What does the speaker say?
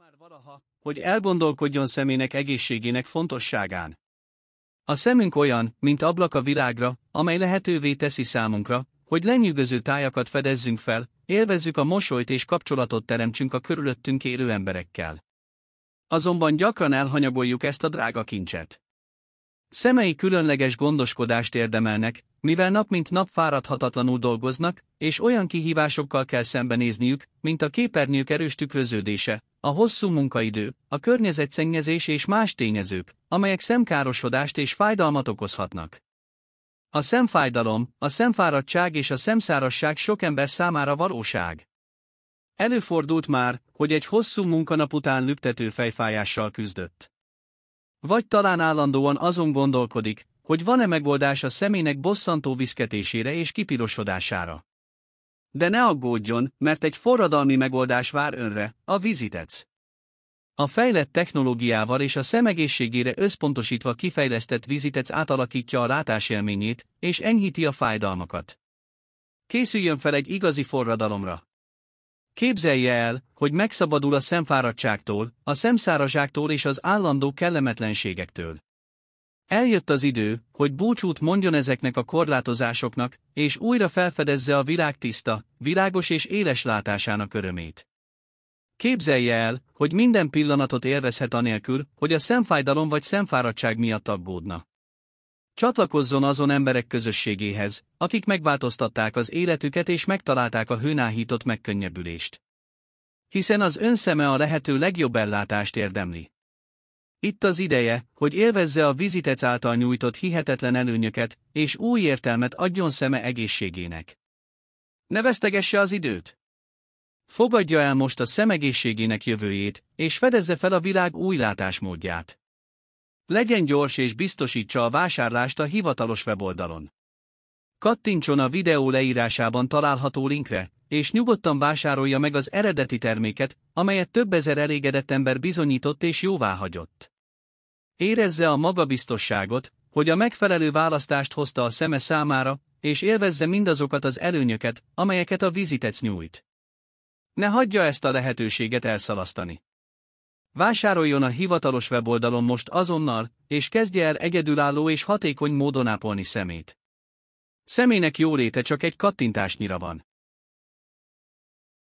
már valaha, hogy elgondolkodjon szemének egészségének fontosságán. A szemünk olyan, mint ablak a világra, amely lehetővé teszi számunkra, hogy lenyűgöző tájakat fedezzünk fel, élvezzük a mosolyt és kapcsolatot teremtsünk a körülöttünk élő emberekkel. Azonban gyakran elhanyagoljuk ezt a drága kincset. Szemei különleges gondoskodást érdemelnek, mivel nap mint nap fáradhatatlanul dolgoznak, és olyan kihívásokkal kell szembenézniük, mint a képernyők erős tükröződése, a hosszú munkaidő, a környezetszennyezés és más tényezők, amelyek szemkárosodást és fájdalmat okozhatnak. A szemfájdalom, a szemfáradtság és a szemszárasság sok ember számára valóság. Előfordult már, hogy egy hosszú munkanap után lüktető fejfájással küzdött. Vagy talán állandóan azon gondolkodik, hogy van-e megoldás a szemének bosszantó viszketésére és kipirosodására. De ne aggódjon, mert egy forradalmi megoldás vár önre, a vizitec. A fejlett technológiával és a szemegészségére összpontosítva kifejlesztett vizitec átalakítja a látásélményét, és enyhíti a fájdalmakat. Készüljön fel egy igazi forradalomra! Képzelje el, hogy megszabadul a szemfáradtságtól, a szemszárazságtól és az állandó kellemetlenségektől. Eljött az idő, hogy búcsút mondjon ezeknek a korlátozásoknak, és újra felfedezze a világ tiszta, világos és éles látásának örömét. Képzelje el, hogy minden pillanatot élvezhet anélkül, hogy a szemfájdalom vagy szemfáradtság miatt aggódna. Csatlakozzon azon emberek közösségéhez, akik megváltoztatták az életüket és megtalálták a hőnáhított megkönnyebbülést. Hiszen az önszeme a lehető legjobb ellátást érdemli. Itt az ideje, hogy élvezze a vizitec által nyújtott hihetetlen előnyöket, és új értelmet adjon szeme egészségének. Ne vesztegesse az időt! Fogadja el most a szemegészségének jövőjét, és fedezze fel a világ új látásmódját. Legyen gyors és biztosítsa a vásárlást a hivatalos weboldalon. Kattintson a videó leírásában található linkre, és nyugodtan vásárolja meg az eredeti terméket, amelyet több ezer elégedett ember bizonyított és jóváhagyott. Érezze a magabiztosságot, hogy a megfelelő választást hozta a szeme számára, és élvezze mindazokat az előnyöket, amelyeket a vizitec nyújt. Ne hagyja ezt a lehetőséget elszalasztani. Vásároljon a hivatalos weboldalon most azonnal, és kezdje el egyedülálló és hatékony módon ápolni szemét. Szemének jóléte csak egy kattintásnyira van.